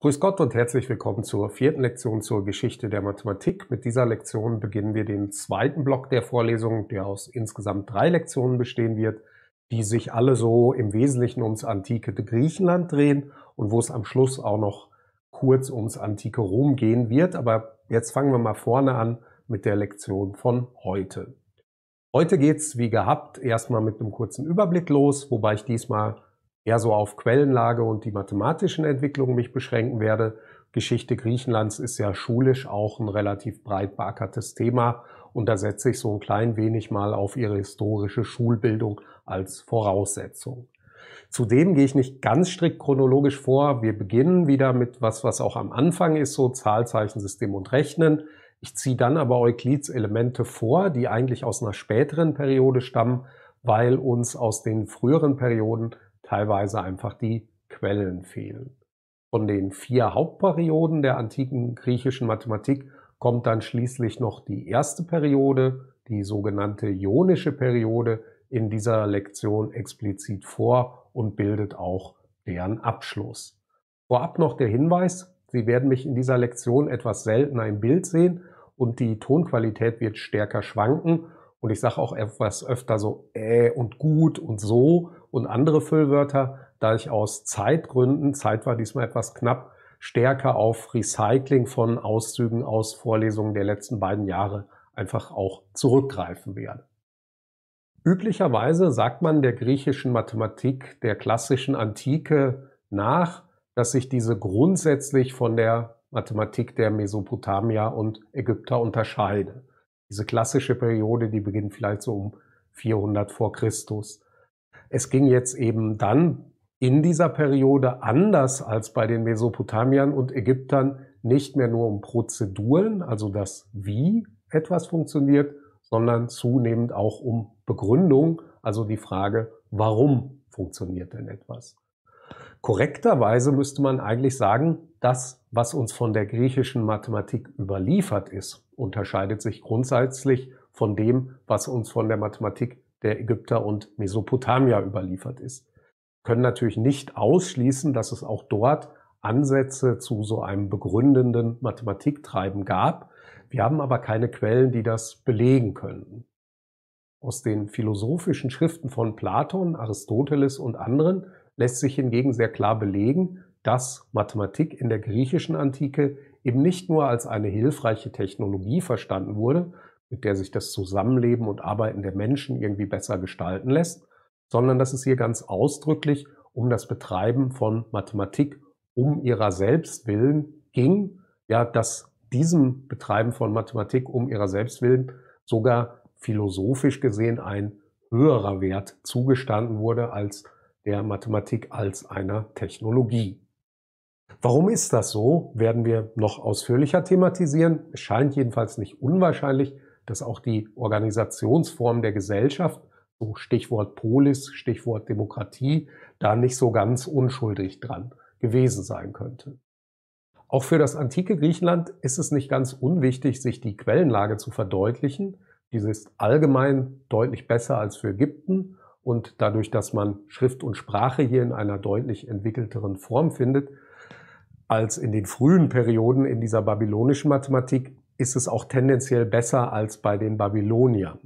Grüß Gott und herzlich willkommen zur vierten Lektion zur Geschichte der Mathematik. Mit dieser Lektion beginnen wir den zweiten Block der Vorlesung, der aus insgesamt drei Lektionen bestehen wird, die sich alle so im Wesentlichen ums antike Griechenland drehen und wo es am Schluss auch noch kurz ums antike Rom gehen wird. Aber jetzt fangen wir mal vorne an mit der Lektion von heute. Heute geht's wie gehabt erstmal mit einem kurzen Überblick los, wobei ich diesmal eher so auf Quellenlage und die mathematischen Entwicklungen mich beschränken werde. Geschichte Griechenlands ist ja schulisch auch ein relativ breit beackertes Thema und da setze ich so ein klein wenig mal auf ihre historische Schulbildung als Voraussetzung. Zudem gehe ich nicht ganz strikt chronologisch vor. Wir beginnen wieder mit was, was auch am Anfang ist, so Zahlzeichensystem und Rechnen. Ich ziehe dann aber Euklids Elemente vor, die eigentlich aus einer späteren Periode stammen, weil uns aus den früheren Perioden teilweise einfach die Quellen fehlen. Von den vier Hauptperioden der antiken griechischen Mathematik kommt dann schließlich noch die erste Periode, die sogenannte ionische Periode, in dieser Lektion explizit vor und bildet auch deren Abschluss. Vorab noch der Hinweis, Sie werden mich in dieser Lektion etwas seltener im Bild sehen und die Tonqualität wird stärker schwanken und ich sage auch etwas öfter so äh und gut und so, und andere Füllwörter, da ich aus Zeitgründen, Zeit war diesmal etwas knapp, stärker auf Recycling von Auszügen aus Vorlesungen der letzten beiden Jahre einfach auch zurückgreifen werde. Üblicherweise sagt man der griechischen Mathematik, der klassischen Antike nach, dass sich diese grundsätzlich von der Mathematik der Mesopotamia und Ägypter unterscheide. Diese klassische Periode, die beginnt vielleicht so um 400 vor Christus. Es ging jetzt eben dann in dieser Periode anders als bei den Mesopotamiern und Ägyptern nicht mehr nur um Prozeduren, also das Wie etwas funktioniert, sondern zunehmend auch um Begründung, also die Frage, warum funktioniert denn etwas? Korrekterweise müsste man eigentlich sagen, das, was uns von der griechischen Mathematik überliefert ist, unterscheidet sich grundsätzlich von dem, was uns von der Mathematik der Ägypter und Mesopotamia überliefert ist. Wir können natürlich nicht ausschließen, dass es auch dort Ansätze zu so einem begründenden Mathematiktreiben gab. Wir haben aber keine Quellen, die das belegen könnten. Aus den philosophischen Schriften von Platon, Aristoteles und anderen lässt sich hingegen sehr klar belegen, dass Mathematik in der griechischen Antike eben nicht nur als eine hilfreiche Technologie verstanden wurde, mit der sich das Zusammenleben und Arbeiten der Menschen irgendwie besser gestalten lässt, sondern dass es hier ganz ausdrücklich um das Betreiben von Mathematik um ihrer selbst willen ging, ja, dass diesem Betreiben von Mathematik um ihrer selbst willen sogar philosophisch gesehen ein höherer Wert zugestanden wurde als der Mathematik als einer Technologie. Warum ist das so, werden wir noch ausführlicher thematisieren. Es scheint jedenfalls nicht unwahrscheinlich, dass auch die Organisationsform der Gesellschaft, so Stichwort Polis, Stichwort Demokratie, da nicht so ganz unschuldig dran gewesen sein könnte. Auch für das antike Griechenland ist es nicht ganz unwichtig, sich die Quellenlage zu verdeutlichen. Diese ist allgemein deutlich besser als für Ägypten und dadurch, dass man Schrift und Sprache hier in einer deutlich entwickelteren Form findet, als in den frühen Perioden in dieser babylonischen Mathematik ist es auch tendenziell besser als bei den Babyloniern.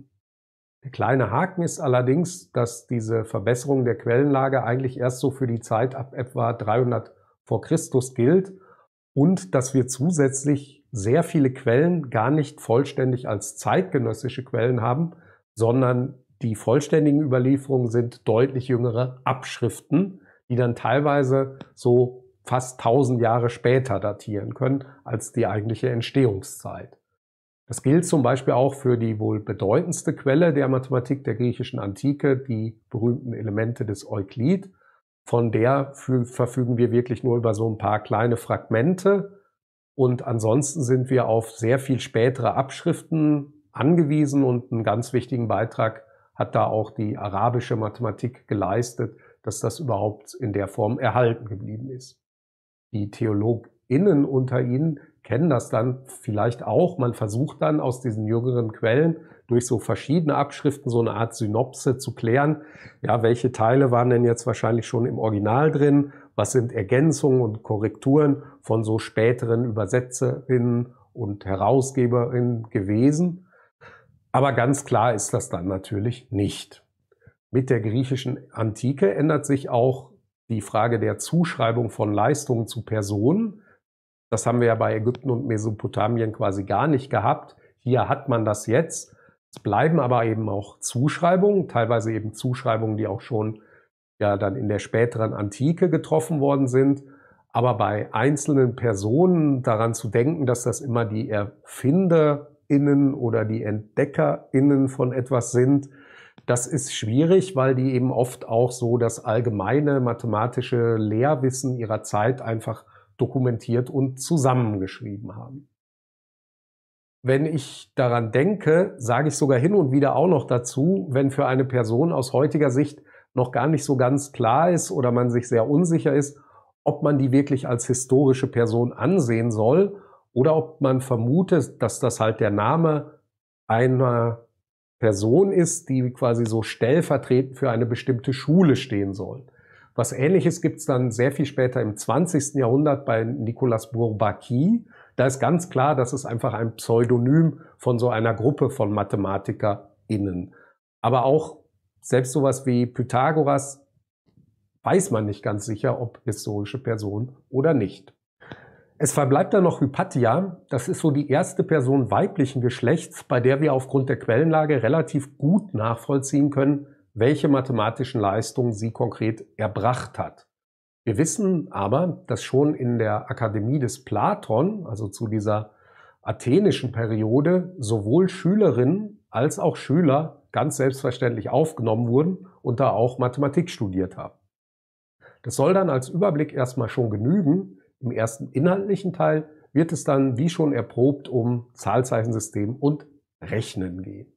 Der kleine Haken ist allerdings, dass diese Verbesserung der Quellenlage eigentlich erst so für die Zeit ab etwa 300 vor Christus gilt und dass wir zusätzlich sehr viele Quellen gar nicht vollständig als zeitgenössische Quellen haben, sondern die vollständigen Überlieferungen sind deutlich jüngere Abschriften, die dann teilweise so fast 1000 Jahre später datieren können als die eigentliche Entstehungszeit. Das gilt zum Beispiel auch für die wohl bedeutendste Quelle der Mathematik der griechischen Antike, die berühmten Elemente des Euklid. Von der verfügen wir wirklich nur über so ein paar kleine Fragmente. Und ansonsten sind wir auf sehr viel spätere Abschriften angewiesen und einen ganz wichtigen Beitrag hat da auch die arabische Mathematik geleistet, dass das überhaupt in der Form erhalten geblieben ist die TheologInnen unter Ihnen kennen das dann vielleicht auch. Man versucht dann aus diesen jüngeren Quellen durch so verschiedene Abschriften so eine Art Synopse zu klären. Ja, welche Teile waren denn jetzt wahrscheinlich schon im Original drin? Was sind Ergänzungen und Korrekturen von so späteren Übersetzerinnen und Herausgeberinnen gewesen? Aber ganz klar ist das dann natürlich nicht. Mit der griechischen Antike ändert sich auch die Frage der Zuschreibung von Leistungen zu Personen. Das haben wir ja bei Ägypten und Mesopotamien quasi gar nicht gehabt. Hier hat man das jetzt. Es bleiben aber eben auch Zuschreibungen, teilweise eben Zuschreibungen, die auch schon ja dann in der späteren Antike getroffen worden sind. Aber bei einzelnen Personen daran zu denken, dass das immer die ErfinderInnen oder die EntdeckerInnen von etwas sind, das ist schwierig, weil die eben oft auch so das allgemeine mathematische Lehrwissen ihrer Zeit einfach dokumentiert und zusammengeschrieben haben. Wenn ich daran denke, sage ich sogar hin und wieder auch noch dazu, wenn für eine Person aus heutiger Sicht noch gar nicht so ganz klar ist oder man sich sehr unsicher ist, ob man die wirklich als historische Person ansehen soll oder ob man vermutet, dass das halt der Name einer Person ist, die quasi so stellvertretend für eine bestimmte Schule stehen soll. Was ähnliches gibt es dann sehr viel später im 20. Jahrhundert bei Nicolas Bourbaki. Da ist ganz klar, das ist einfach ein Pseudonym von so einer Gruppe von MathematikerInnen. Aber auch selbst sowas wie Pythagoras weiß man nicht ganz sicher, ob historische Person oder nicht. Es verbleibt dann noch Hypatia. Das ist so die erste Person weiblichen Geschlechts, bei der wir aufgrund der Quellenlage relativ gut nachvollziehen können, welche mathematischen Leistungen sie konkret erbracht hat. Wir wissen aber, dass schon in der Akademie des Platon, also zu dieser athenischen Periode, sowohl Schülerinnen als auch Schüler ganz selbstverständlich aufgenommen wurden und da auch Mathematik studiert haben. Das soll dann als Überblick erstmal schon genügen, im ersten inhaltlichen Teil wird es dann, wie schon erprobt, um Zahlzeichensystem und Rechnen gehen.